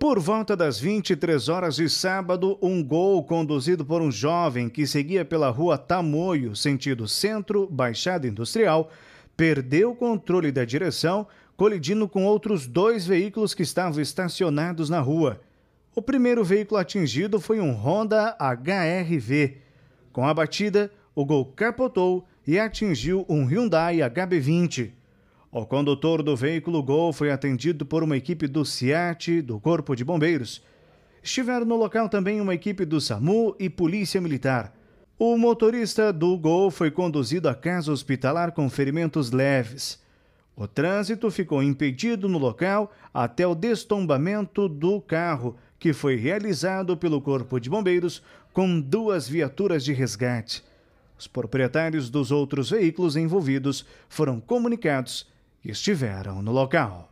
Por volta das 23 horas de sábado, um gol conduzido por um jovem que seguia pela rua Tamoio, sentido centro, Baixada Industrial, perdeu o controle da direção, colidindo com outros dois veículos que estavam estacionados na rua. O primeiro veículo atingido foi um Honda HRV. Com a batida, o gol capotou e atingiu um Hyundai HB20. O condutor do veículo Gol foi atendido por uma equipe do CIAT, do Corpo de Bombeiros. Estiveram no local também uma equipe do SAMU e Polícia Militar. O motorista do Gol foi conduzido a casa hospitalar com ferimentos leves. O trânsito ficou impedido no local até o destombamento do carro, que foi realizado pelo Corpo de Bombeiros com duas viaturas de resgate. Os proprietários dos outros veículos envolvidos foram comunicados estiveram no local.